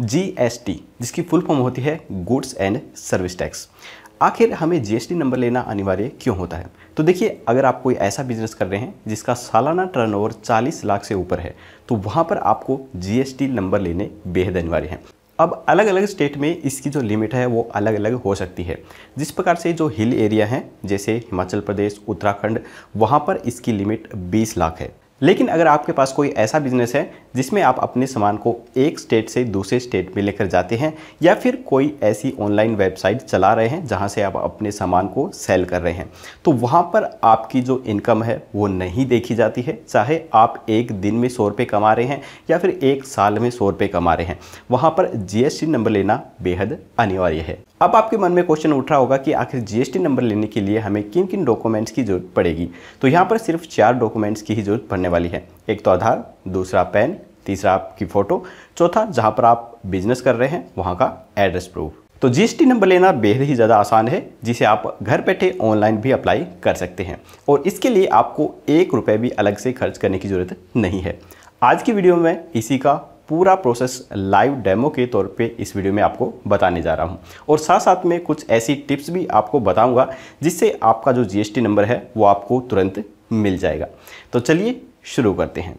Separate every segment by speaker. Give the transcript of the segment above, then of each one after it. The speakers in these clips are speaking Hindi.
Speaker 1: जीएसटी जिसकी फुल फॉर्म होती है गुड्स एंड सर्विस टैक्स आखिर हमें जीएसटी नंबर लेना अनिवार्य क्यों होता है तो देखिए अगर आप कोई ऐसा बिजनेस कर रहे हैं जिसका सालाना टर्नओवर 40 लाख से ऊपर है तो वहाँ पर आपको जीएसटी नंबर लेने बेहद अनिवार्य है अब अलग अलग स्टेट में इसकी जो लिमिट है वो अलग अलग हो सकती है जिस प्रकार से जो हिल एरिया हैं जैसे हिमाचल प्रदेश उत्तराखंड वहाँ पर इसकी लिमिट 20 लाख है लेकिन अगर आपके पास कोई ऐसा बिजनेस है जिसमें आप अपने सामान को एक स्टेट से दूसरे स्टेट में लेकर जाते हैं या फिर कोई ऐसी ऑनलाइन वेबसाइट चला रहे हैं जहां से आप अपने सामान को सेल कर रहे हैं तो वहां पर आपकी जो इनकम है वो नहीं देखी जाती है चाहे आप एक दिन में सौ रुपये कमा रहे हैं या फिर एक साल में सौ रुपये कमा रहे हैं वहाँ पर जी नंबर लेना बेहद अनिवार्य है अब आपके मन में क्वेश्चन उठ रहा होगा कि आखिर जीएसटी नंबर लेने के लिए हमें किन किन डॉक्यूमेंट्स की जरूरत पड़ेगी तो यहाँ पर सिर्फ चार डॉक्यूमेंट्स की ही जरूरत पड़ने वाली है एक तो आधार दूसरा पैन तीसरा आपकी फ़ोटो चौथा जहाँ पर आप बिजनेस कर रहे हैं वहाँ का एड्रेस प्रूफ तो जीएसटी नंबर लेना बेहद ही ज़्यादा आसान है जिसे आप घर बैठे ऑनलाइन भी अप्लाई कर सकते हैं और इसके लिए आपको एक रुपये भी अलग से खर्च करने की ज़रूरत नहीं है आज की वीडियो में इसी का पूरा प्रोसेस लाइव डेमो के तौर पे इस वीडियो में आपको बताने जा रहा हूँ और साथ साथ में कुछ ऐसी टिप्स भी आपको बताऊँगा जिससे आपका जो जीएसटी नंबर है वो आपको तुरंत मिल जाएगा तो चलिए शुरू करते हैं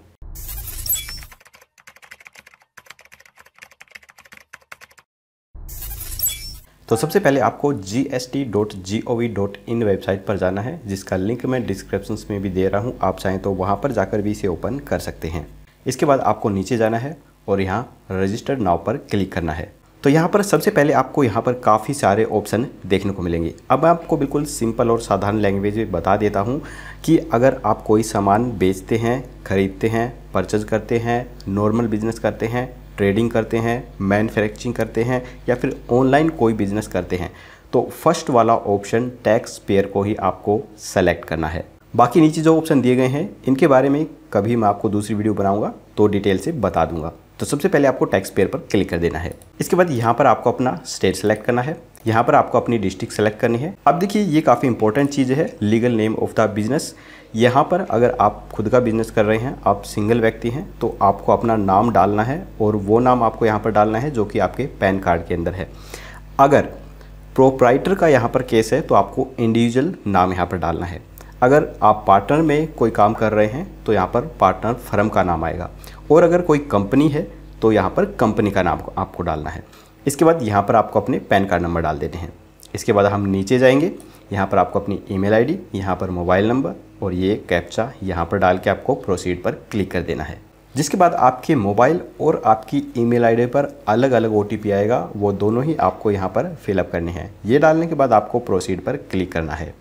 Speaker 1: तो सबसे पहले आपको gst.gov.in dot G dot in website पर जाना है जिसका लिंक मैं डिस्क्रिप्शन में भी दे रहा हूँ आप चाहें तो वहाँ पर जाकर भी इसे ओपन कर सकते हैं इसके बाद आपको नीचे जाना है और यहाँ रजिस्टर नाव पर क्लिक करना है तो यहाँ पर सबसे पहले आपको यहाँ पर काफ़ी सारे ऑप्शन देखने को मिलेंगे अब मैं आपको बिल्कुल सिंपल और साधारण लैंग्वेज में बता देता हूँ कि अगर आप कोई सामान बेचते हैं ख़रीदते हैं परचेज करते हैं नॉर्मल बिजनेस करते हैं ट्रेडिंग करते हैं मैन्युफैक्चरिंग करते हैं या फिर ऑनलाइन कोई बिजनेस करते हैं तो फर्स्ट वाला ऑप्शन टैक्स पेयर को ही आपको सेलेक्ट करना है बाकी नीचे जो ऑप्शन दिए गए हैं इनके बारे में कभी मैं आपको दूसरी वीडियो बनाऊँगा तो डिटेल से बता दूंगा तो सबसे पहले आपको टैक्स पेयर पर क्लिक कर देना है इसके बाद यहाँ पर आपको अपना स्टेट सेलेक्ट करना है यहाँ पर आपको अपनी डिस्ट्रिक्ट सेलेक्ट करनी है अब देखिए ये काफ़ी इंपॉर्टेंट चीज़ है legal name of the business यहाँ पर अगर आप खुद का बिजनेस कर रहे हैं आप सिंगल व्यक्ति हैं तो आपको अपना नाम डालना है और वो नाम आपको यहाँ पर डालना है जो कि आपके पैन कार्ड के अंदर है अगर प्रोपराइटर का यहाँ पर केस है तो आपको इंडिविजुअल नाम यहाँ पर डालना है अगर आप पार्टनर में कोई काम कर रहे हैं तो यहाँ पर पार्टनर फर्म का नाम आएगा और अगर कोई कंपनी है तो यहाँ पर कंपनी का नाम आपको डालना है इसके बाद यहाँ पर आपको अपने पैन कार्ड नंबर डाल देते हैं इसके बाद हम नीचे जाएंगे यहाँ पर आपको अपनी ईमेल आईडी, यहाँ पर मोबाइल नंबर और ये कैप्चा यहाँ पर डाल के आपको प्रोसीड पर क्लिक कर देना है जिसके बाद आपके मोबाइल और आपकी ईमेल आईडी पर अलग अलग ओ आएगा वो दोनों ही आपको यहाँ पर फिलअप करने हैं ये डालने के बाद आपको प्रोसीड पर क्लिक करना है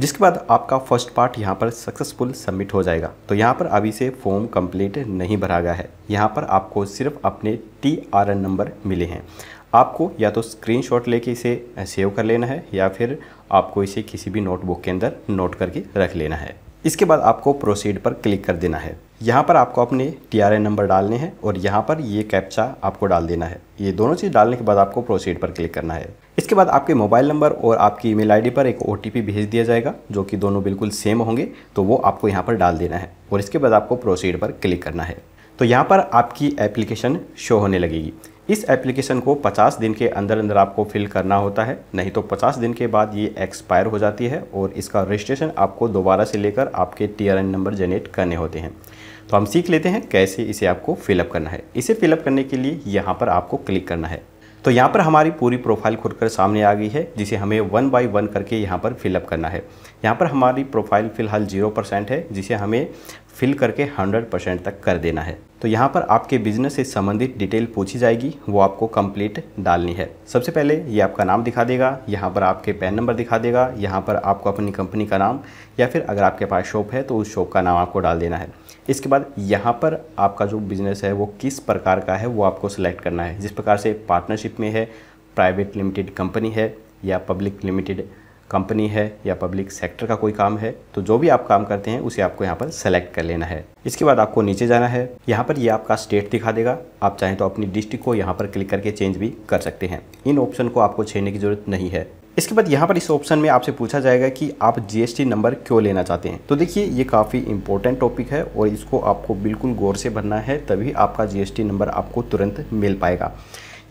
Speaker 1: जिसके बाद आपका फर्स्ट पार्ट यहाँ पर सक्सेसफुल सबमिट हो जाएगा तो यहाँ पर अभी से फॉर्म कंप्लीट नहीं भरा गया है यहाँ पर आपको सिर्फ अपने टी आर एन नंबर मिले हैं आपको या तो स्क्रीनशॉट लेके इसे सेव कर लेना है या फिर आपको इसे किसी भी नोटबुक के अंदर नोट करके रख लेना है इसके बाद आपको प्रोसीड पर क्लिक कर देना है यहाँ पर आपको अपने टी नंबर डालने हैं और यहाँ पर ये कैप्चा आपको डाल देना है ये दोनों चीज़ डालने के बाद आपको प्रोसीड पर क्लिक करना है इसके बाद आपके मोबाइल नंबर और आपकी ईमेल आईडी पर एक ओ भेज दिया जाएगा जो कि दोनों बिल्कुल सेम होंगे तो वो आपको यहाँ पर डाल देना है और इसके बाद आपको प्रोसीड पर क्लिक करना है तो यहाँ पर आपकी एप्लीकेशन शो होने लगेगी इस एप्लीकेशन को 50 दिन के अंदर अंदर आपको फिल करना होता है नहीं तो 50 दिन के बाद ये एक्सपायर हो जाती है और इसका रजिस्ट्रेशन आपको दोबारा से लेकर आपके टी नंबर जनरेट करने होते हैं तो हम सीख लेते हैं कैसे इसे आपको फिलअप करना है इसे फिलअप करने के लिए यहाँ पर आपको क्लिक करना है तो यहाँ पर हमारी पूरी प्रोफाइल खुलकर सामने आ गई है जिसे हमें वन बाई वन करके यहाँ पर फिलअप करना है यहाँ पर हमारी प्रोफाइल फ़िलहाल जीरो परसेंट है जिसे हमें फिल करके 100 परसेंट तक कर देना है तो यहाँ पर आपके बिजनेस से संबंधित डिटेल पूछी जाएगी वो आपको कंप्लीट डालनी है सबसे पहले ये आपका नाम दिखा देगा यहाँ पर आपके पैन नंबर दिखा देगा यहाँ पर आपको अपनी कंपनी का नाम या फिर अगर आपके पास शॉप है तो उस शॉप का नाम आपको डाल देना है इसके बाद यहाँ पर आपका जो बिज़नेस है वो किस प्रकार का है वो आपको सिलेक्ट करना है जिस प्रकार से पार्टनरशिप में है प्राइवेट लिमिटेड कंपनी है या पब्लिक लिमिटेड कंपनी है या पब्लिक सेक्टर का कोई काम है तो जो भी आप काम करते हैं उसे आपको यहाँ पर सेलेक्ट कर लेना है इसके बाद आपको नीचे जाना है यहाँ पर ये यह आपका स्टेट दिखा देगा आप चाहें तो अपनी डिस्ट्रिक्ट को यहाँ पर क्लिक करके चेंज भी कर सकते हैं इन ऑप्शन को आपको छेड़ने की जरूरत नहीं है इसके बाद यहाँ पर इस ऑप्शन में आपसे पूछा जाएगा कि आप जीएसटी नंबर क्यों लेना चाहते हैं तो देखिए ये काफ़ी इंपॉर्टेंट टॉपिक है और इसको आपको बिल्कुल गौर से भरना है तभी आपका जीएसटी नंबर आपको तुरंत मिल पाएगा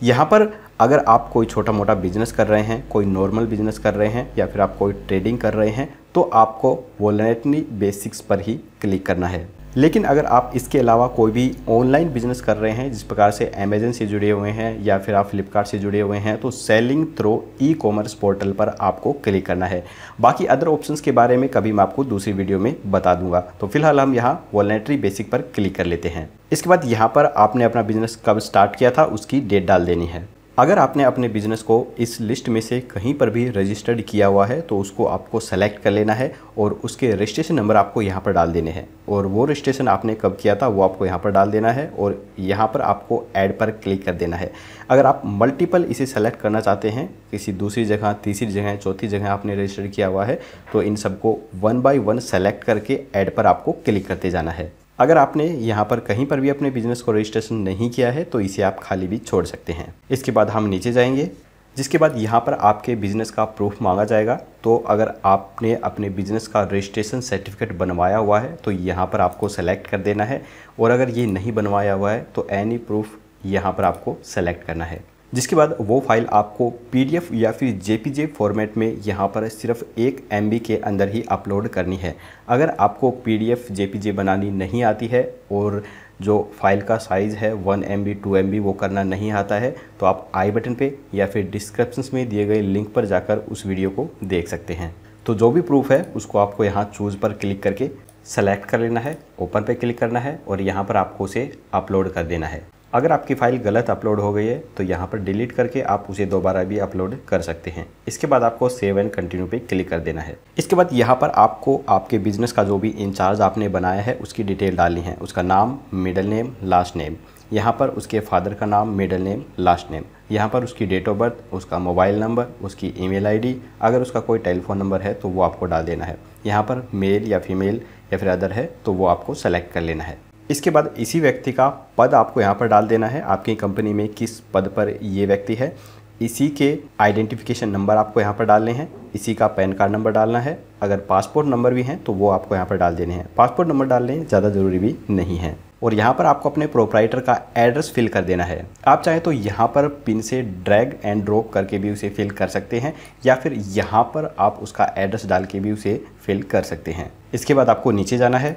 Speaker 1: यहाँ पर अगर आप कोई छोटा मोटा बिजनेस कर रहे हैं कोई नॉर्मल बिजनेस कर रहे हैं या फिर आप कोई ट्रेडिंग कर रहे हैं तो आपको वॉलेटनी बेसिक्स पर ही क्लिक करना है लेकिन अगर आप इसके अलावा कोई भी ऑनलाइन बिजनेस कर रहे हैं जिस प्रकार से अमेजन से जुड़े हुए हैं या फिर आप फ्लिपकार्ट से जुड़े हुए हैं तो selling through e commerce portal पर आपको क्लिक करना है बाकी अदर ऑप्शंस के बारे में कभी मैं आपको दूसरी वीडियो में बता दूंगा तो फिलहाल हम यहाँ वॉलेंट्री बेसिक पर क्लिक कर लेते हैं इसके बाद यहाँ पर आपने अपना बिजनेस कब स्टार्ट किया था उसकी डेट डाल देनी है अगर आपने अपने बिजनेस को इस लिस्ट में से कहीं पर भी रजिस्टर्ड किया हुआ है तो उसको आपको सेलेक्ट कर लेना है और उसके रजिस्ट्रेशन नंबर आपको यहाँ पर डाल देने हैं और वो रजिस्ट्रेशन आपने कब किया था वो आपको यहाँ पर डाल देना है और यहाँ पर आपको ऐड पर क्लिक कर देना है अगर आप मल्टीपल इसे सेलेक्ट करना चाहते हैं किसी दूसरी जगह तीसरी जगह चौथी जगह आपने रजिस्टर किया हुआ है तो इन सबको वन बाई वन सेलेक्ट करके ऐड पर आपको क्लिक करते जाना है अगर आपने यहाँ पर कहीं पर भी अपने बिजनेस को रजिस्ट्रेशन नहीं किया है तो इसे आप खाली भी छोड़ सकते हैं इसके बाद हम नीचे जाएंगे जिसके बाद यहाँ पर आपके बिजनेस का प्रूफ मांगा जाएगा तो अगर आपने अपने बिजनेस का रजिस्ट्रेशन सर्टिफिकेट बनवाया हुआ है तो यहाँ पर आपको सेलेक्ट कर देना है और अगर ये नहीं बनवाया हुआ है तो एनी प्रूफ यहाँ पर आपको सेलेक्ट करना है जिसके बाद वो फाइल आपको पी या फिर जे फॉर्मेट में यहाँ पर सिर्फ एक एम के अंदर ही अपलोड करनी है अगर आपको पी जेपीजे बनानी नहीं आती है और जो फाइल का साइज़ है one M B two M B वो करना नहीं आता है तो आप आई बटन पे या फिर डिस्क्रिप्शन में दिए गए लिंक पर जाकर उस वीडियो को देख सकते हैं तो जो भी प्रूफ है उसको आपको यहाँ चूज़ पर क्लिक करके सेलेक्ट कर लेना है ओपन पे क्लिक करना है और यहाँ पर आपको उसे अपलोड कर देना है अगर आपकी फाइल गलत अपलोड हो गई है तो यहाँ पर डिलीट करके आप उसे दोबारा भी अपलोड कर सकते हैं इसके बाद आपको सेव एंड कंटिन्यू पे क्लिक कर देना है इसके बाद यहाँ पर आपको आपके बिजनेस का जो भी इंचार्ज आपने बनाया है उसकी डिटेल डालनी है उसका नाम मिडल नेम लास्ट नेम यहाँ पर उसके फादर का नाम मिडल नेम लास्ट नेम यहाँ पर उसकी डेट ऑफ बर्थ उसका मोबाइल नंबर उसकी ईमेल आईडी अगर उसका कोई टेलीफोन नंबर है तो वो आपको डाल देना है यहाँ पर मेल या फीमेल या फिर अदर है तो वो आपको सेलेक्ट कर लेना है इसके बाद इसी व्यक्ति का पद आपको यहाँ पर डाल देना है आपकी कंपनी में किस पद पर ये व्यक्ति है इसी के आइडेंटिफिकेशन नंबर आपको यहाँ पर डालने हैं इसी का पैन कार्ड नंबर डालना है अगर पासपोर्ट नंबर भी हैं तो वो आपको यहाँ पर डाल देने हैं पासपोर्ट नंबर डालने ज़्यादा ज़रूरी भी नहीं है और यहाँ पर आपको अपने प्रोपराइटर का एड्रेस फिल कर देना है आप चाहे तो यहाँ पर पिन से ड्रैग एंड ड्रॉप करके भी उसे फिल कर सकते हैं या फिर यहाँ पर आप उसका एड्रेस डाल के भी उसे फिल कर सकते हैं इसके बाद आपको नीचे जाना है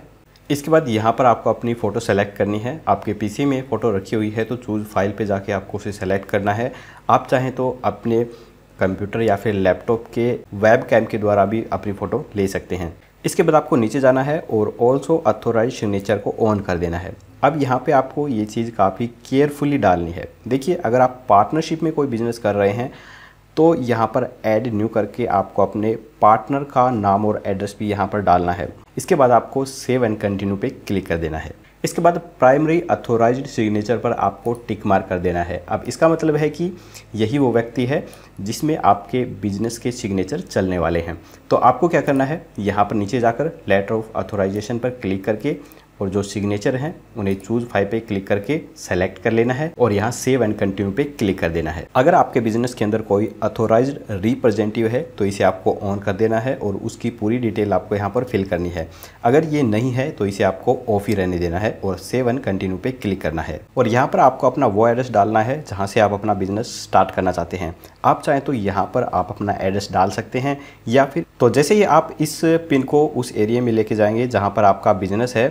Speaker 1: इसके बाद यहाँ पर आपको अपनी फ़ोटो सेलेक्ट करनी है आपके पीसी में फ़ोटो रखी हुई है तो चूज़ फाइल पे जाके आपको उसे सेलेक्ट करना है आप चाहें तो अपने कंप्यूटर या फिर लैपटॉप के वेब कैम के द्वारा भी अपनी फ़ोटो ले सकते हैं इसके बाद आपको नीचे जाना है और ऑल्सो अथोराइज सिग्नेचर को ऑन कर देना है अब यहाँ पे आपको ये चीज़ काफ़ी केयरफुली डालनी है देखिए अगर आप पार्टनरशिप में कोई बिजनेस कर रहे हैं तो यहाँ पर ऐड न्यू करके आपको अपने पार्टनर का नाम और एड्रेस भी यहाँ पर डालना है इसके बाद आपको सेव एंड कंटिन्यू पे क्लिक कर देना है इसके बाद प्राइमरी अथोराइज सिग्नेचर पर आपको टिक मार कर देना है अब इसका मतलब है कि यही वो व्यक्ति है जिसमें आपके बिजनेस के सिग्नेचर चलने वाले हैं तो आपको क्या करना है यहाँ पर नीचे जाकर लेटर ऑफ अथोराइजेशन पर क्लिक करके और जो सिग्नेचर हैं उन्हें चूज फाइव पे क्लिक करके सेलेक्ट कर लेना है और यहाँ सेव एंड कंटिन्यू पे क्लिक कर देना है अगर आपके बिजनेस के अंदर कोई अथोराइज रिप्रेजेंटेटिव है तो इसे आपको ऑन कर देना है और उसकी पूरी डिटेल आपको यहाँ पर फिल करनी है अगर ये नहीं है तो इसे आपको ऑफ ही रहने देना है और सेव एंड कंटिन्यू पे क्लिक करना है और यहाँ पर आपको अपना वो एड्रेस डालना है जहाँ से आप अपना बिजनेस स्टार्ट करना चाहते हैं आप चाहें तो यहाँ पर आप अपना एड्रेस डाल सकते हैं या फिर तो जैसे ही आप इस पिन को उस एरिया में लेके जाएंगे जहाँ पर आपका बिजनेस है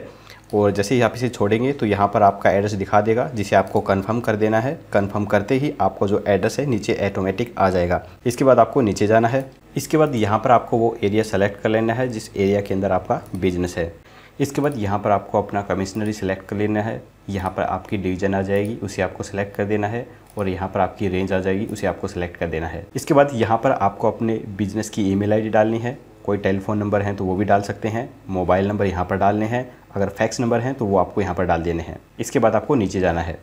Speaker 1: और जैसे ही आप इसे छोड़ेंगे तो यहाँ पर आपका एड्रेस दिखा देगा जिसे आपको कन्फर्म कर देना है कन्फर्म करते ही आपको जो एड्रेस है नीचे ऑटोमेटिक आ जाएगा इसके बाद आपको नीचे जाना है इसके बाद यहाँ पर आपको वो एरिया सेलेक्ट कर लेना है जिस एरिया के अंदर आपका बिजनेस है इसके बाद यहाँ पर आपको अपना कमिश्नरी सेलेक्ट कर लेना है यहाँ पर आपकी डिवीज़न आ जाएगी उसे आपको सेलेक्ट कर देना है और यहाँ पर आपकी रेंज आ जाएगी उसे आपको सिलेक्ट कर देना है इसके बाद यहाँ पर आपको अपने बिजनेस की ईमेल आईडी डालनी है कोई टेलीफोन नंबर है तो वो भी डाल सकते हैं मोबाइल नंबर यहाँ पर डालने हैं अगर फैक्स नंबर हैं तो वो आपको यहाँ पर डाल देने हैं इसके बाद आपको नीचे जाना है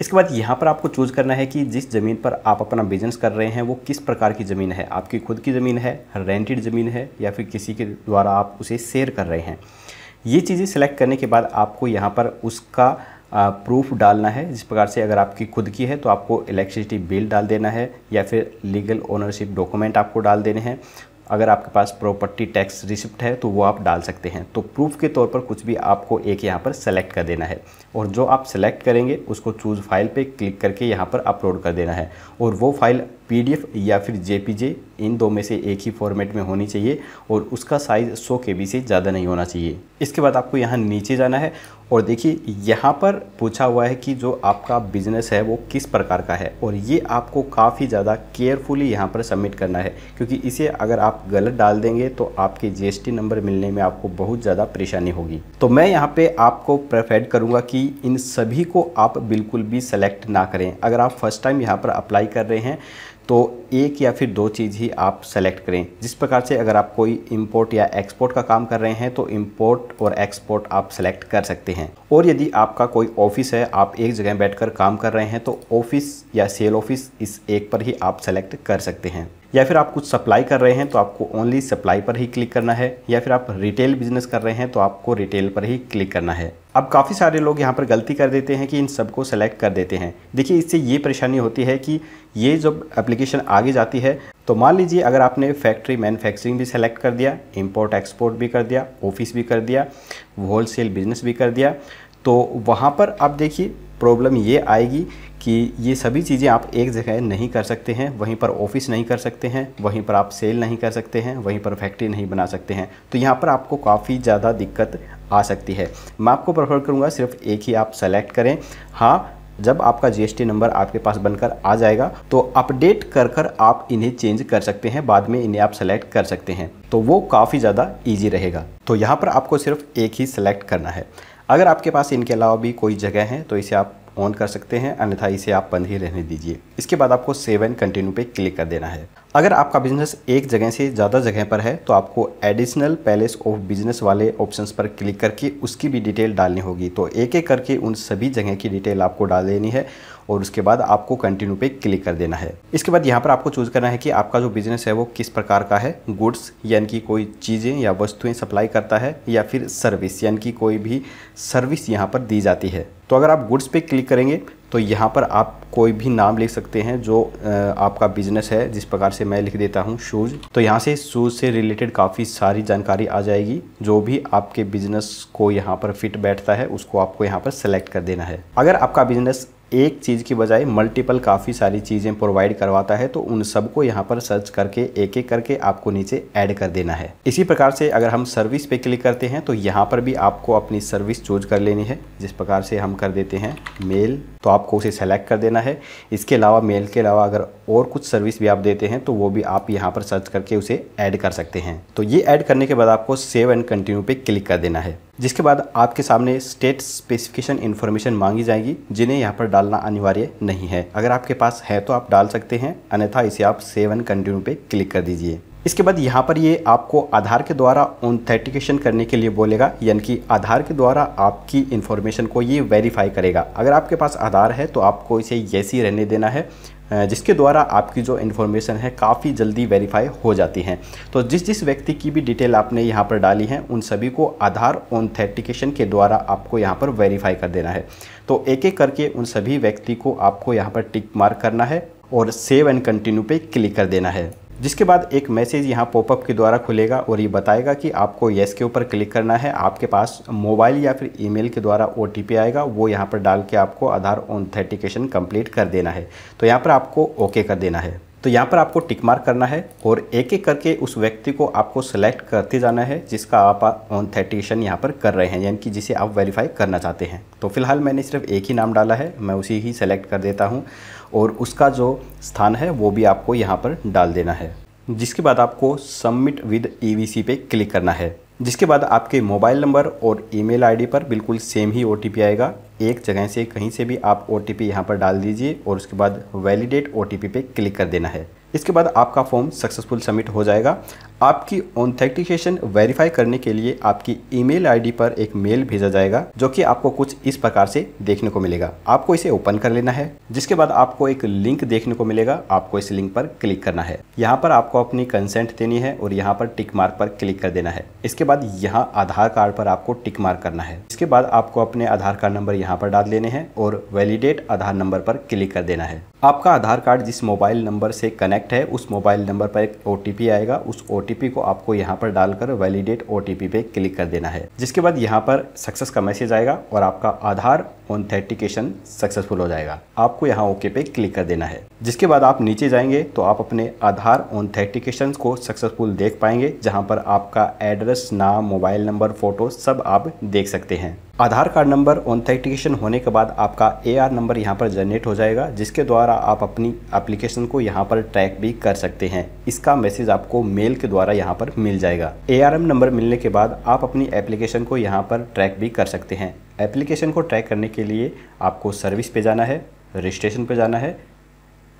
Speaker 1: इसके बाद यहाँ पर आपको चूज़ करना है कि जिस ज़मीन पर आप अपना बिजनेस कर रहे हैं वो किस प्रकार की ज़मीन है आपकी खुद की ज़मीन है रेंटेड ज़मीन है या फिर किसी के द्वारा आप उसे शेयर कर रहे हैं ये चीज़ें सेलेक्ट करने के बाद आपको यहाँ पर उसका प्रूफ डालना है जिस प्रकार से अगर आपकी खुद की है तो आपको इलेक्ट्रिसिटी बिल डाल देना है या फिर लीगल ओनरशिप डॉक्यूमेंट आपको डाल देने हैं अगर आपके पास प्रॉपर्टी टैक्स रिसिप्ट है तो वो आप डाल सकते हैं तो प्रूफ के तौर पर कुछ भी आपको एक यहाँ पर सेलेक्ट कर देना है और जो आप सेलेक्ट करेंगे उसको चूज़ फाइल पे क्लिक करके यहाँ पर अपलोड कर देना है और वो फाइल पीडीएफ या फिर जेपीजे इन दो में से एक ही फॉर्मेट में होनी चाहिए और उसका साइज़ सौ के से ज़्यादा नहीं होना चाहिए इसके बाद आपको यहाँ नीचे जाना है और देखिए यहाँ पर पूछा हुआ है कि जो आपका बिजनेस है वो किस प्रकार का है और ये आपको काफ़ी ज़्यादा केयरफुली यहाँ पर सबमिट करना है क्योंकि इसे अगर आप गलत डाल देंगे तो आपके जी नंबर मिलने में आपको बहुत ज़्यादा परेशानी होगी तो मैं यहाँ पे आपको प्रेफेड करूँगा कि इन सभी को आप बिल्कुल भी सेलेक्ट ना करें अगर आप फर्स्ट टाइम यहाँ पर अप्लाई कर रहे हैं तो एक या फिर दो चीज़ ही आप सेलेक्ट करें जिस प्रकार से अगर आप कोई इंपोर्ट या एक्सपोर्ट का काम कर रहे हैं तो इंपोर्ट और एक्सपोर्ट आप सेलेक्ट कर सकते हैं और यदि आपका कोई ऑफिस है आप एक जगह बैठकर काम कर रहे हैं तो ऑफिस या सेल ऑफिस इस एक पर ही आप सेलेक्ट कर सकते हैं या फिर आप कुछ सप्लाई कर रहे हैं तो आपको ओनली सप्लाई पर ही क्लिक करना है या फिर आप रिटेल बिजनेस कर रहे हैं तो आपको रिटेल पर ही क्लिक करना है अब काफ़ी सारे लोग यहाँ पर गलती कर देते हैं कि इन सबको सेलेक्ट कर देते हैं देखिए इससे ये परेशानी होती है कि ये जब एप्लीकेशन आगे जाती है तो मान लीजिए अगर आपने फैक्ट्री मैन्युफैक्चरिंग भी सेलेक्ट कर दिया इंपोर्ट एक्सपोर्ट भी कर दिया ऑफिस भी कर दिया होलसेल बिजनेस भी कर दिया तो वहाँ पर आप देखिए प्रॉब्लम ये आएगी कि ये सभी चीज़ें आप एक जगह नहीं कर सकते हैं वहीं पर ऑफिस नहीं कर सकते हैं वहीं पर आप सेल नहीं कर सकते हैं वहीं पर फैक्ट्री नहीं बना सकते हैं तो यहाँ पर आपको काफ़ी ज़्यादा दिक्कत आ सकती है मैं आपको प्रेफर करूँगा सिर्फ एक ही आप सेलेक्ट करें हाँ जब आपका जीएसटी नंबर आपके पास बनकर आ जाएगा तो अपडेट कर कर आप इन्हें चेंज कर सकते हैं बाद में इन्हें आप सेलेक्ट कर सकते हैं तो वो काफ़ी ज़्यादा ईजी रहेगा तो यहाँ पर आपको सिर्फ एक ही सेलेक्ट करना है अगर आपके पास इनके अलावा भी कोई जगह है तो इसे आप ऑन कर सकते हैं अन्यथा इसे आप बंद ही रहने दीजिए इसके बाद आपको सेव एंड कंटिन्यू पे क्लिक कर देना है अगर आपका बिजनेस एक जगह से ज़्यादा जगह पर है तो आपको एडिशनल पैलेस ऑफ बिजनेस वाले ऑप्शंस पर क्लिक करके उसकी भी डिटेल डालनी होगी तो एक एक करके उन सभी जगह की डिटेल आपको डाल देनी है और उसके बाद आपको कंटिन्यू पे क्लिक कर देना है इसके बाद यहाँ पर आपको चूज़ करना है कि आपका जो बिज़नेस है वो किस प्रकार का है गुड्स यानी कि कोई चीज़ें या वस्तुएं सप्लाई करता है या फिर सर्विस यानी कि कोई भी सर्विस यहाँ पर दी जाती है तो अगर आप गुड्स पे क्लिक करेंगे तो यहाँ पर आप कोई भी नाम लिख सकते हैं जो आपका बिजनेस है जिस प्रकार से मैं लिख देता हूँ शूज़ तो यहाँ से शूज़ से रिलेटेड काफ़ी सारी जानकारी आ जाएगी जो भी आपके बिजनेस को यहाँ पर फिट बैठता है उसको आपको यहाँ पर सेलेक्ट कर देना है अगर आपका बिजनेस एक चीज़ की बजाय मल्टीपल काफ़ी सारी चीज़ें प्रोवाइड करवाता है तो उन सबको यहाँ पर सर्च करके एक एक करके आपको नीचे ऐड कर देना है इसी प्रकार से अगर हम सर्विस पे क्लिक करते हैं तो यहाँ पर भी आपको अपनी सर्विस चूज कर लेनी है जिस प्रकार से हम कर देते हैं मेल तो आपको उसे सेलेक्ट कर देना है इसके अलावा मेल के अलावा अगर और कुछ सर्विस भी आप देते हैं तो वो भी आप यहाँ पर सर्च करके उसे ऐड कर सकते हैं तो ये ऐड करने के बाद आपको सेव एंड कंटिन्यू पे क्लिक कर देना है जिसके बाद आपके सामने स्टेट स्पेसिफिकेशन इन्फॉर्मेशन मांगी जाएगी जिन्हें यहाँ पर डालना अनिवार्य नहीं है अगर आपके पास है तो आप डाल सकते हैं अन्यथा इसे आप सेव एंड कंटिन्यू पे क्लिक कर दीजिए इसके बाद यहाँ पर ये आपको आधार के द्वारा ऑथेंटिकेशन करने के लिए बोलेगा यानी कि आधार के द्वारा आपकी इन्फॉर्मेशन को ये वेरीफाई करेगा अगर आपके पास आधार है तो आपको इसे ये रहने देना है जिसके द्वारा आपकी जो इन्फॉर्मेशन है काफ़ी जल्दी वेरीफाई हो जाती है तो जिस जिस व्यक्ति की भी डिटेल आपने यहाँ पर डाली है उन सभी को आधार ऑथेंटिकेशन के द्वारा आपको यहाँ पर वेरीफाई कर देना है तो एक एक करके उन सभी व्यक्ति को आपको यहाँ पर टिक मार्क करना है और सेव एंड कंटिन्यू पे क्लिक कर देना है जिसके बाद एक मैसेज यहाँ पॉपअप के द्वारा खुलेगा और ये बताएगा कि आपको येस के ऊपर क्लिक करना है आपके पास मोबाइल या फिर ईमेल के द्वारा ओ आएगा वो यहाँ पर डाल के आपको आधार ऑथेंटिकेशन कंप्लीट कर देना है तो यहाँ पर आपको ओके कर देना है तो यहाँ पर आपको टिक मार्क करना है और एक एक करके उस व्यक्ति को आपको सेलेक्ट करते जाना है जिसका आप ऑनथेटिकेशन यहाँ पर कर रहे हैं यानी कि जिसे आप वेरीफाई करना चाहते हैं तो फिलहाल मैंने सिर्फ एक ही नाम डाला है मैं उसी ही सेलेक्ट कर देता हूँ और उसका जो स्थान है वो भी आपको यहाँ पर डाल देना है जिसके बाद आपको सबमिट विद ई पे क्लिक करना है जिसके बाद आपके मोबाइल नंबर और ईमेल आईडी पर बिल्कुल सेम ही ओ आएगा एक जगह से कहीं से भी आप ओ टी यहाँ पर डाल दीजिए और उसके बाद वैलिडेट ओ पे क्लिक कर देना है इसके बाद आपका फॉर्म सक्सेसफुल सबमिट हो जाएगा आपकी ऑथेंटिकेशन वेरीफाई करने के लिए आपकी ईमेल आईडी पर एक मेल भेजा जाएगा जो कि आपको कुछ इस प्रकार से देखने को मिलेगा आपको इसे ओपन कर लेना है जिसके बाद आपको एक लिंक देखने को मिलेगा आपको इस लिंक पर क्लिक करना है यहाँ पर आपको अपनी कंसेंट देनी है और यहाँ पर टिक मार्क पर क्लिक कर देना है इसके बाद यहाँ आधार कार्ड पर आपको टिक मार्क करना है इसके बाद आपको अपने आधार कार्ड नंबर यहाँ पर डाल लेने हैं और वैलिडेट आधार नंबर पर क्लिक कर देना है आपका आधार कार्ड जिस मोबाइल नंबर से कनेक्ट है उस मोबाइल नंबर पर एक ओ आएगा उस ओ को आपको यहाँ पर डालकर वैलिडेट ओ पे क्लिक कर देना है जिसके बाद यहाँ पर सक्सेस का मैसेज आएगा और आपका आधार ऑथेंटिकेशन सक्सेसफुल हो जाएगा आपको यहाँ ओके पे क्लिक कर देना है जिसके बाद आप नीचे जाएंगे तो आप अपने आधार ऑथेंटिकेशन को सक्सेसफुल देख पाएंगे जहाँ पर आपका एड्रेस नाम मोबाइल नंबर फोटो सब आप देख सकते हैं आधार कार्ड नंबर ऑथेंटिकेशन होने के बाद आपका ए आर नंबर यहाँ पर जनरेट हो जाएगा जिसके द्वारा आप अपनी एप्लीकेशन को यहाँ पर ट्रैक भी कर सकते हैं इसका मैसेज आपको मेल के द्वारा यहाँ पर मिल जाएगा ए आर एम नंबर मिलने के बाद आप अपनी एप्लीकेशन को यहाँ पर ट्रैक भी कर सकते हैं एप्लीकेशन को ट्रैक करने के लिए आपको सर्विस पे जाना है रजिस्ट्रेशन पे जाना है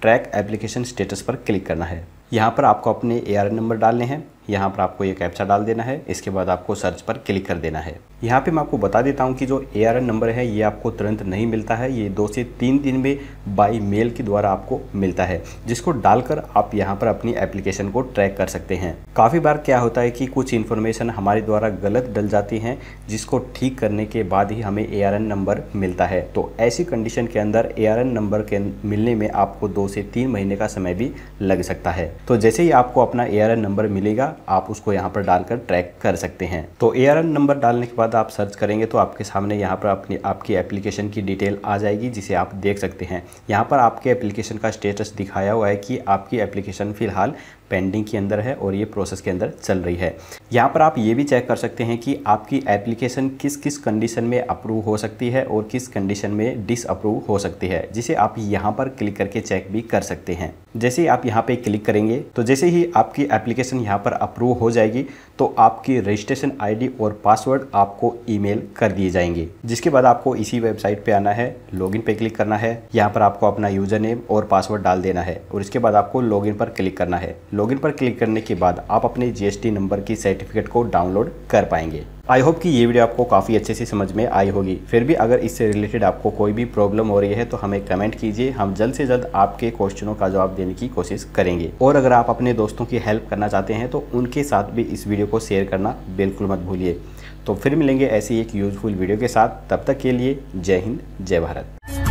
Speaker 1: ट्रैक एप्लीकेशन स्टेटस पर क्लिक करना है यहाँ पर आपको अपने ए आर नंबर डालने हैं यहाँ पर आपको ये कैप्चा डाल देना है इसके बाद आपको सर्च पर क्लिक कर देना है यहाँ पे मैं आपको बता देता हूँ कि जो ए नंबर है ये आपको तुरंत नहीं मिलता है ये दो से तीन दिन में बाई मेल के द्वारा आपको मिलता है जिसको डालकर आप यहाँ पर अपनी एप्लीकेशन को ट्रैक कर सकते हैं काफ़ी बार क्या होता है कि कुछ इन्फॉर्मेशन हमारे द्वारा गलत डल जाती हैं जिसको ठीक करने के बाद ही हमें ए नंबर मिलता है तो ऐसी कंडीशन के अंदर ए नंबर के मिलने में आपको दो से तीन महीने का समय भी लग सकता है तो जैसे ही आपको अपना ए नंबर मिलेगा आप उसको यहाँ पर डालकर ट्रैक कर सकते हैं तो ए नंबर डालने के बाद आप सर्च करेंगे तो आपके सामने यहाँ पर अपनी आपकी एप्लीकेशन की डिटेल आ जाएगी जिसे आप देख सकते हैं यहाँ पर आपके एप्लीकेशन का स्टेटस दिखाया हुआ है कि आपकी एप्लीकेशन फ़िलहाल पेंडिंग के अंदर है और ये प्रोसेस के अंदर चल रही है यहाँ पर आप ये भी चेक कर सकते हैं कि आपकी एप्लीकेशन किस किस कंडीशन में अप्रूव हो सकती है और किस कंडीशन में डिसअप्रूव हो सकती है जिसे आप यहाँ पर क्लिक करके चेक भी कर सकते हैं जैसे आप यहाँ पे क्लिक करेंगे तो जैसे ही आपकी एप्लीकेशन यहाँ पर अप्रूव हो जाएगी तो आपकी रजिस्ट्रेशन आईडी और पासवर्ड आपको ईमेल कर दिए जाएंगे जिसके बाद आपको इसी वेबसाइट पे आना है लॉगिन पे क्लिक करना है यहाँ पर आपको अपना यूजर नेम और पासवर्ड डाल देना है और इसके बाद आपको लॉगिन पर क्लिक करना है लॉगिन पर क्लिक करने के बाद आप अपने जीएसटी नंबर की सर्टिफिकेट को डाउनलोड कर पाएंगे आई होप कि ये वीडियो आपको काफ़ी अच्छे से समझ में आई होगी फिर भी अगर इससे रिलेटेड आपको कोई भी प्रॉब्लम हो रही है तो हमें कमेंट कीजिए हम जल्द से जल्द आपके क्वेश्चनों का जवाब देने की कोशिश करेंगे और अगर आप अपने दोस्तों की हेल्प करना चाहते हैं तो उनके साथ भी इस वीडियो को शेयर करना बिल्कुल मत भूलिए तो फिर मिलेंगे ऐसी एक यूजफुल वीडियो के साथ तब तक के लिए जय हिंद जय भारत